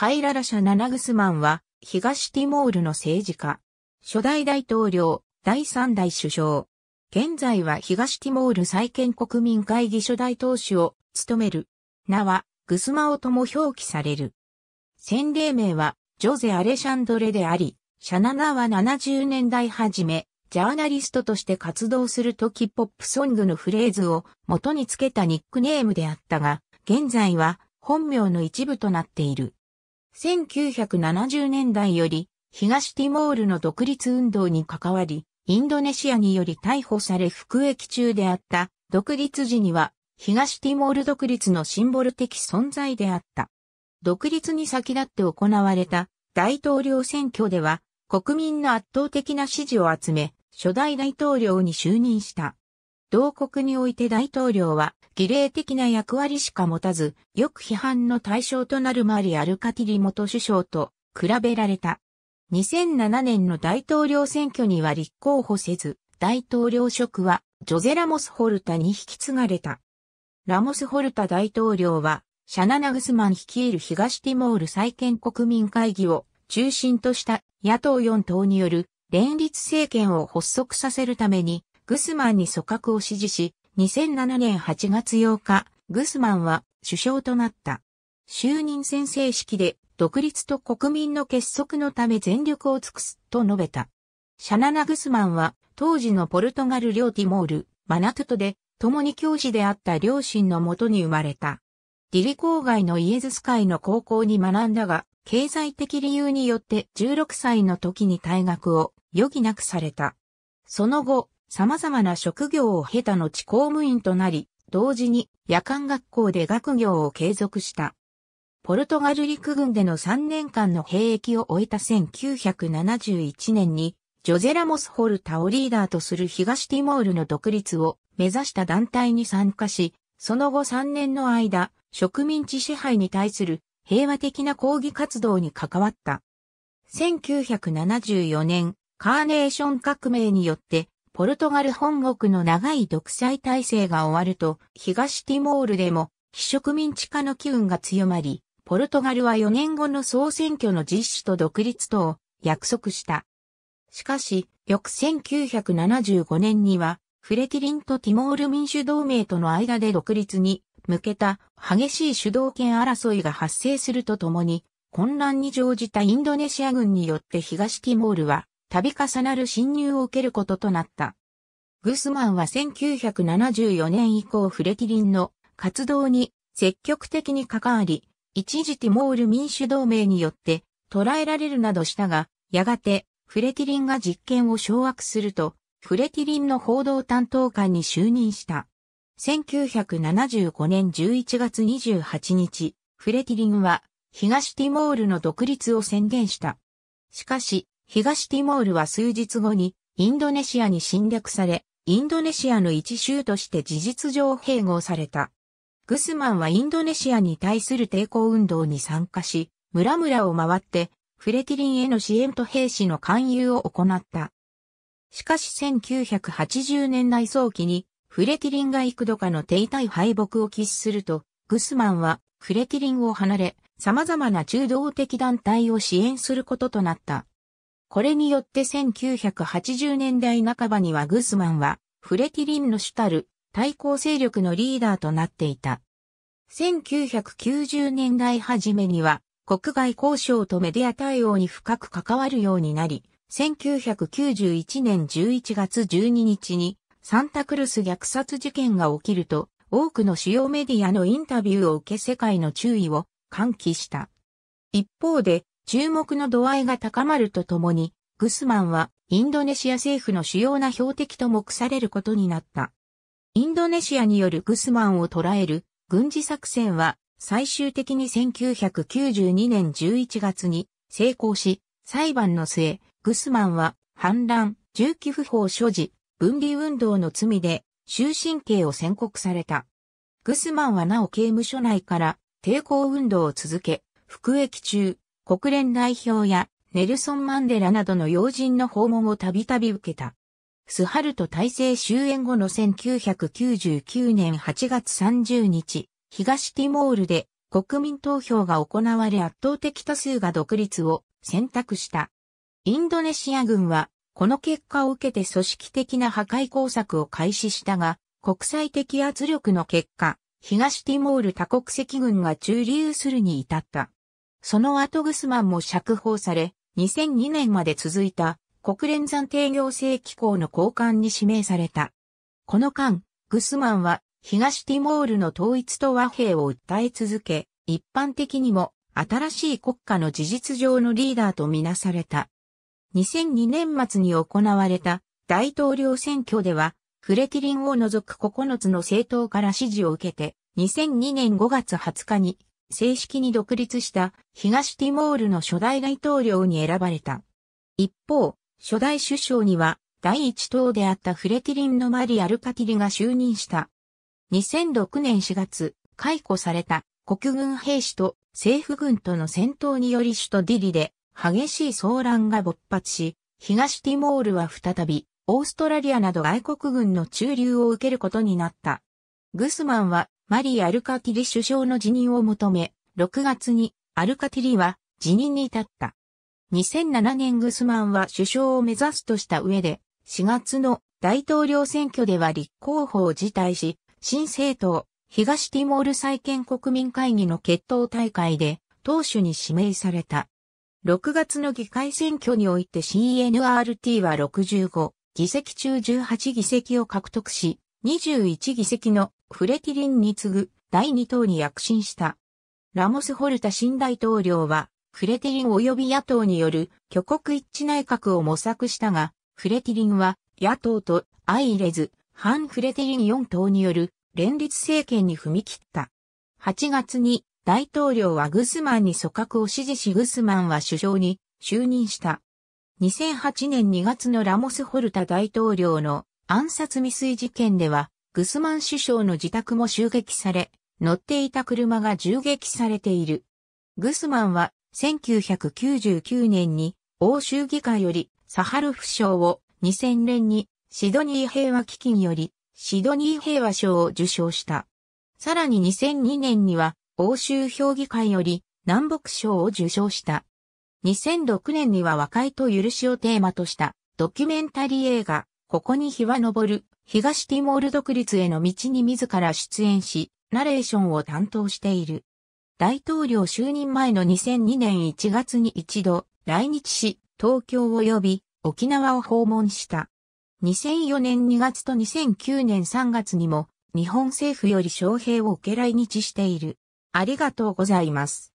カイララシャ・ナナグスマンは、東ティモールの政治家。初代大統領、第三代首相。現在は東ティモール再建国民会議初代党首を務める。名は、グスマオとも表記される。先例名は、ジョゼ・アレシャンドレであり、シャナナは70年代初め、ジャーナリストとして活動するときポップソングのフレーズを元につけたニックネームであったが、現在は本名の一部となっている。1970年代より東ティモールの独立運動に関わり、インドネシアにより逮捕され服役中であった独立時には東ティモール独立のシンボル的存在であった。独立に先立って行われた大統領選挙では国民の圧倒的な支持を集め初代大統領に就任した。同国において大統領は、儀礼的な役割しか持たず、よく批判の対象となるマリ・アルカティリ元首相と比べられた。2007年の大統領選挙には立候補せず、大統領職はジョゼ・ラモス・ホルタに引き継がれた。ラモス・ホルタ大統領は、シャナ・ナグスマン率いる東ティモール再建国民会議を中心とした野党4党による連立政権を発足させるためにグスマンに組閣を支持し、2007年8月8日、グスマンは首相となった。就任宣誓式で独立と国民の結束のため全力を尽くすと述べた。シャナナ・グスマンは当時のポルトガル領ティモール、マナトゥトで共に教師であった両親のもとに生まれた。ディリ郊外のイエズス会の高校に学んだが、経済的理由によって16歳の時に退学を余儀なくされた。その後、様々な職業を経た後公務員となり、同時に夜間学校で学業を継続した。ポルトガル陸軍での3年間の兵役を終えた1971年に、ジョゼラモス・ホルタをリーダーとする東ティモールの独立を目指した団体に参加し、その後3年の間、植民地支配に対する平和的な抗議活動に関わった。1974年、カーネーション革命によってポルトガル本国の長い独裁体制が終わると、東ティモールでも非植民地化の機運が強まり、ポルトガルは4年後の総選挙の実施と独立とを約束した。しかし、翌1975年には、フレティリンとティモール民主同盟との間で独立に向けた激しい主導権争いが発生するとともに、混乱に乗じたインドネシア軍によって東ティモールは度重なる侵入を受けることとなった。グスマンは1974年以降フレティリンの活動に積極的に関わり、一時ティモール民主同盟によって捕らえられるなどしたが、やがてフレティリンが実権を掌握すると、フレティリンの報道担当官に就任した。1975年11月28日、フレティリンは東ティモールの独立を宣言した。しかし、東ティモールは数日後にインドネシアに侵略され、インドネシアの一州として事実上併合された。グスマンはインドネシアに対する抵抗運動に参加し、村々を回って、フレティリンへの支援と兵士の勧誘を行った。しかし1980年代早期に、フレティリンが幾度かの手痛い敗北を喫すると、グスマンはフレティリンを離れ、様々な中道的団体を支援することとなった。これによって1980年代半ばにはグスマンは、フレティリンの主たる対抗勢力のリーダーとなっていた。1990年代初めには、国外交渉とメディア対応に深く関わるようになり、1991年11月12日にサンタクルス虐殺事件が起きると、多くの主要メディアのインタビューを受け世界の注意を喚起した。一方で、注目の度合いが高まるとともに、グスマンはインドネシア政府の主要な標的と目されることになった。インドネシアによるグスマンを捉える軍事作戦は最終的に1992年11月に成功し、裁判の末、グスマンは反乱、銃器不法所持、分離運動の罪で終身刑を宣告された。グスマンはなお刑務所内から抵抗運動を続け、服役中、国連代表やネルソン・マンデラなどの要人の訪問をたびたび受けた。スハルト体制終焉後の1999年8月30日、東ティモールで国民投票が行われ圧倒的多数が独立を選択した。インドネシア軍はこの結果を受けて組織的な破壊工作を開始したが、国際的圧力の結果、東ティモール多国籍軍が駐留するに至った。その後グスマンも釈放され、2002年まで続いた国連暫定行政機構の交換に指名された。この間、グスマンは東ティモールの統一と和平を訴え続け、一般的にも新しい国家の事実上のリーダーとみなされた。2002年末に行われた大統領選挙では、フレキリンを除く9つの政党から支持を受けて、2002年5月20日に正式に独立した東ティモールの初代大統領に選ばれた。一方、初代首相には第一党であったフレティリンのマリ・アルカティリが就任した。2006年4月、解雇された国軍兵士と政府軍との戦闘により首都ディリで激しい騒乱が勃発し、東ティモールは再びオーストラリアなど外国軍の駐留を受けることになった。グスマンはマリー・アルカティリ首相の辞任を求め、6月にアルカティリは辞任に至った。2007年グスマンは首相を目指すとした上で、4月の大統領選挙では立候補を辞退し、新政党、東ティモール再建国民会議の決闘大会で党首に指名された。6月の議会選挙において CNRT は65議席中18議席を獲得し、21議席のフレティリンに次ぐ第2党に躍進した。ラモス・ホルタ新大統領は、フレティリン及び野党による挙国一致内閣を模索したが、フレティリンは野党と相入れず、反フレティリン4党による連立政権に踏み切った。8月に大統領はグスマンに組閣を支持しグスマンは首相に就任した。2008年2月のラモス・ホルタ大統領の暗殺未遂事件ではグスマン首相の自宅も襲撃され、乗っていた車が銃撃されている。グスマンは1999年に欧州議会よりサハルフ賞を2000年にシドニー平和基金よりシドニー平和賞を受賞した。さらに2002年には欧州評議会より南北賞を受賞した。2006年には和解と許しをテーマとしたドキュメンタリー映画、ここに日は昇る東ティモール独立への道に自ら出演し、ナレーションを担当している。大統領就任前の2002年1月に一度来日し、東京及び沖縄を訪問した。2004年2月と2009年3月にも日本政府より招聘を受け来日している。ありがとうございます。